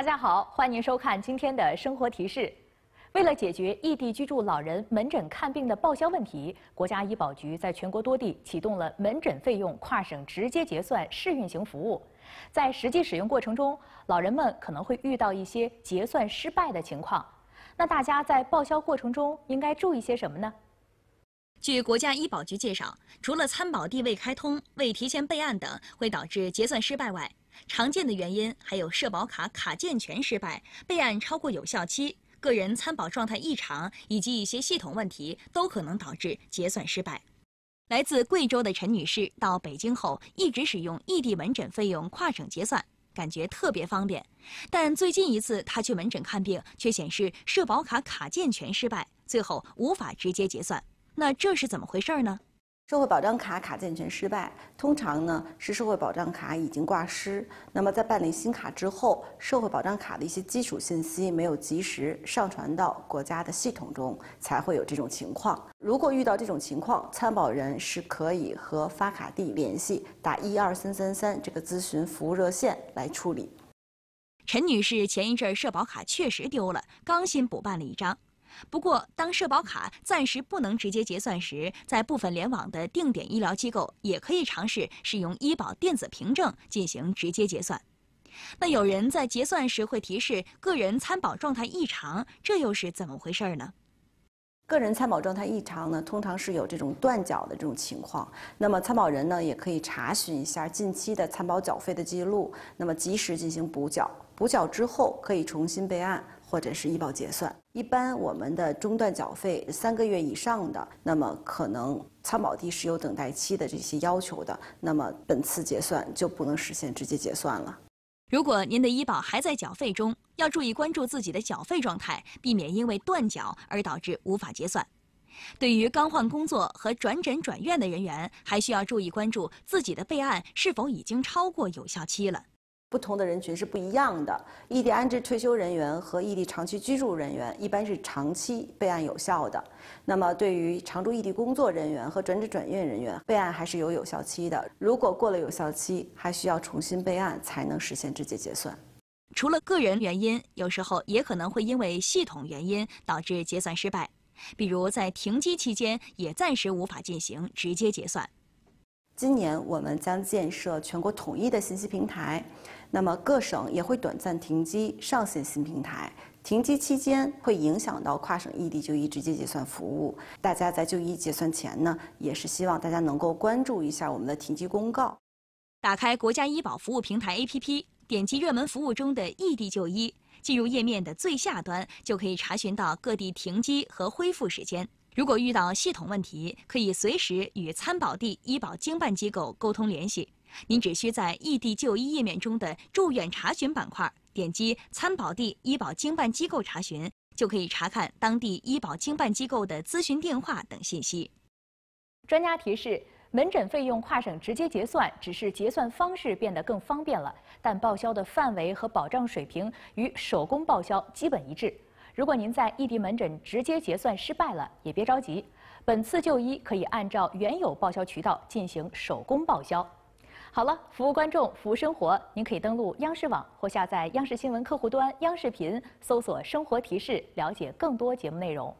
大家好，欢迎您收看今天的生活提示。为了解决异地居住老人门诊看病的报销问题，国家医保局在全国多地启动了门诊费用跨省直接结算试运行服务。在实际使用过程中，老人们可能会遇到一些结算失败的情况。那大家在报销过程中应该注意些什么呢？据国家医保局介绍，除了参保地未开通、未提前备案等会导致结算失败外，常见的原因还有社保卡卡健全失败、备案超过有效期、个人参保状态异常，以及一些系统问题，都可能导致结算失败。来自贵州的陈女士到北京后，一直使用异地门诊费用跨省结算，感觉特别方便。但最近一次她去门诊看病，却显示社保卡卡健全失败，最后无法直接结算。那这是怎么回事呢？社会保障卡卡健全失败，通常呢是社会保障卡已经挂失，那么在办理新卡之后，社会保障卡的一些基础信息没有及时上传到国家的系统中，才会有这种情况。如果遇到这种情况，参保人是可以和发卡地联系，打一二三三三这个咨询服务热线来处理。陈女士前一阵社保卡确实丢了，刚新补办了一张。不过，当社保卡暂时不能直接结算时，在部分联网的定点医疗机构也可以尝试使用医保电子凭证进行直接结算。那有人在结算时会提示个人参保状态异常，这又是怎么回事呢？个人参保状态异常呢，通常是有这种断缴的这种情况。那么参保人呢，也可以查询一下近期的参保缴费的记录，那么及时进行补缴。补缴之后可以重新备案。或者是医保结算，一般我们的中断缴费三个月以上的，那么可能参保地是有等待期的这些要求的，那么本次结算就不能实现直接结算了。如果您的医保还在缴费中，要注意关注自己的缴费状态，避免因为断缴而导致无法结算。对于刚换工作和转诊转院的人员，还需要注意关注自己的备案是否已经超过有效期了。不同的人群是不一样的。异地安置退休人员和异地长期居住人员一般是长期备案有效的。那么，对于常驻异地工作人员和转职转运人员，备案还是有有效期的。如果过了有效期，还需要重新备案才能实现直接结算。除了个人原因，有时候也可能会因为系统原因导致结算失败，比如在停机期间也暂时无法进行直接结算。今年我们将建设全国统一的信息平台，那么各省也会短暂停机上线新平台。停机期间会影响到跨省异地就医直接结算服务，大家在就医结算前呢，也是希望大家能够关注一下我们的停机公告。打开国家医保服务平台 APP，点击热门服务中的异地就医，进入页面的最下端就可以查询到各地停机和恢复时间。如果遇到系统问题，可以随时与参保地医保经办机构沟通联系。您只需在异地就医页面中的住院查询板块点击参保地医保经办机构查询，就可以查看当地医保经办机构的咨询电话等信息。专家提示：门诊费用跨省直接结算只是结算方式变得更方便了，但报销的范围和保障水平与手工报销基本一致。如果您在异地门诊直接结算失败了，也别着急，本次就医可以按照原有报销渠道进行手工报销。好了，服务观众，服务生活，您可以登录央视网或下载央视新闻客户端、央视频，搜索“生活提示”，了解更多节目内容。